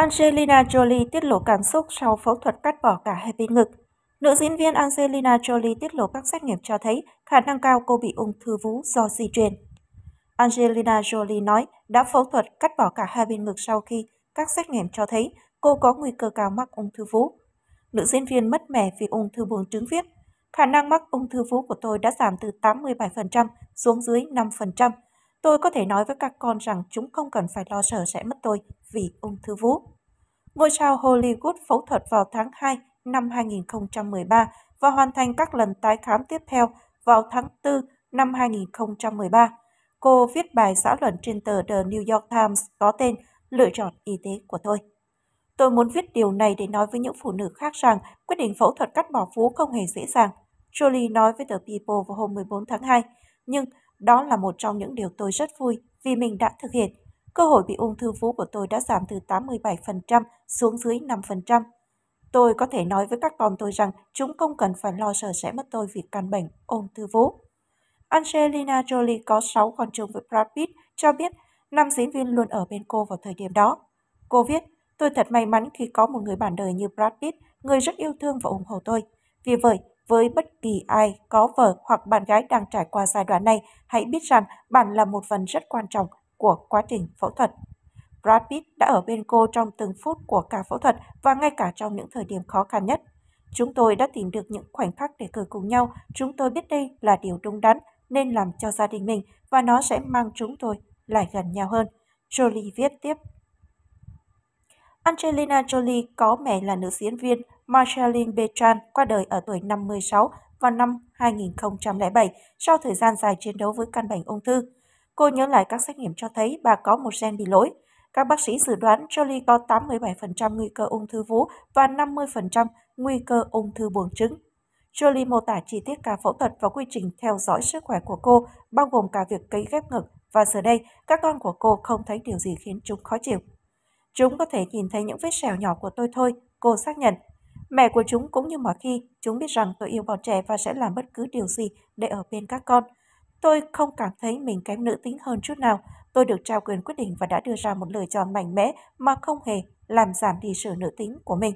Angelina Jolie tiết lộ cảm xúc sau phẫu thuật cắt bỏ cả hai bên ngực. Nữ diễn viên Angelina Jolie tiết lộ các xét nghiệm cho thấy khả năng cao cô bị ung thư vú do di truyền. Angelina Jolie nói đã phẫu thuật cắt bỏ cả hai bên ngực sau khi các xét nghiệm cho thấy cô có nguy cơ cao mắc ung thư vú. Nữ diễn viên mất mẻ vì ung thư buồng trứng viết, khả năng mắc ung thư vú của tôi đã giảm từ 87% xuống dưới 5%, Tôi có thể nói với các con rằng chúng không cần phải lo sợ sẽ mất tôi vì ung thư vú. Ngôi sao Hollywood phẫu thuật vào tháng 2 năm 2013 và hoàn thành các lần tái khám tiếp theo vào tháng 4 năm 2013. Cô viết bài xã luận trên tờ The New York Times có tên Lựa chọn y tế của tôi. Tôi muốn viết điều này để nói với những phụ nữ khác rằng quyết định phẫu thuật cắt bỏ vú không hề dễ dàng. Jolie nói với tờ People vào hôm 14 tháng 2. Nhưng đó là một trong những điều tôi rất vui vì mình đã thực hiện. Cơ hội bị ung thư vú của tôi đã giảm từ 87% xuống dưới 5%. Tôi có thể nói với các con tôi rằng chúng không cần phải lo sợ sẽ mất tôi vì căn bệnh ung thư vú. Angelina Jolie có 6 con chung với Brad Pitt cho biết năm diễn viên luôn ở bên cô vào thời điểm đó. Cô viết, tôi thật may mắn khi có một người bạn đời như Brad Pitt, người rất yêu thương và ủng hộ tôi. Vì vậy, với bất kỳ ai có vợ hoặc bạn gái đang trải qua giai đoạn này, hãy biết rằng bạn là một phần rất quan trọng của quá trình phẫu thuật. Brad Pitt đã ở bên cô trong từng phút của cả phẫu thuật và ngay cả trong những thời điểm khó khăn nhất. Chúng tôi đã tìm được những khoảnh khắc để cười cùng nhau. Chúng tôi biết đây là điều đúng đắn nên làm cho gia đình mình và nó sẽ mang chúng tôi lại gần nhau hơn. Jolie viết tiếp. Angelina Jolie có mẹ là nữ diễn viên Marceline Betran qua đời ở tuổi 56 vào năm 2007 sau thời gian dài chiến đấu với căn bệnh ung thư. Cô nhớ lại các xét nghiệm cho thấy bà có một gen bị lỗi. Các bác sĩ dự đoán Jolie có 87% nguy cơ ung thư vú và 50% nguy cơ ung thư buồng trứng. Jolie mô tả chi tiết cả phẫu thuật và quy trình theo dõi sức khỏe của cô, bao gồm cả việc cấy ghép ngực, và giờ đây các con của cô không thấy điều gì khiến chúng khó chịu. Chúng có thể nhìn thấy những vết sẹo nhỏ của tôi thôi, cô xác nhận Mẹ của chúng cũng như mọi khi, chúng biết rằng tôi yêu bọn trẻ và sẽ làm bất cứ điều gì để ở bên các con. Tôi không cảm thấy mình kém nữ tính hơn chút nào. Tôi được trao quyền quyết định và đã đưa ra một lựa chọn mạnh mẽ mà không hề làm giảm đi sự nữ tính của mình.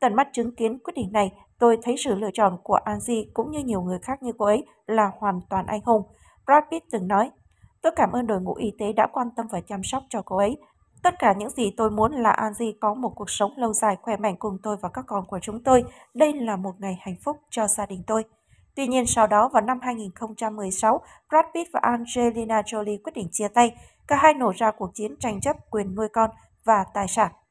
Tận mắt chứng kiến quyết định này, tôi thấy sự lựa chọn của Angie cũng như nhiều người khác như cô ấy là hoàn toàn anh hùng. Brad Pitt từng nói, tôi cảm ơn đội ngũ y tế đã quan tâm và chăm sóc cho cô ấy. Tất cả những gì tôi muốn là Angie có một cuộc sống lâu dài khỏe mạnh cùng tôi và các con của chúng tôi. Đây là một ngày hạnh phúc cho gia đình tôi. Tuy nhiên sau đó vào năm 2016, Brad Pitt và Angelina Jolie quyết định chia tay. Cả hai nổ ra cuộc chiến tranh chấp quyền nuôi con và tài sản.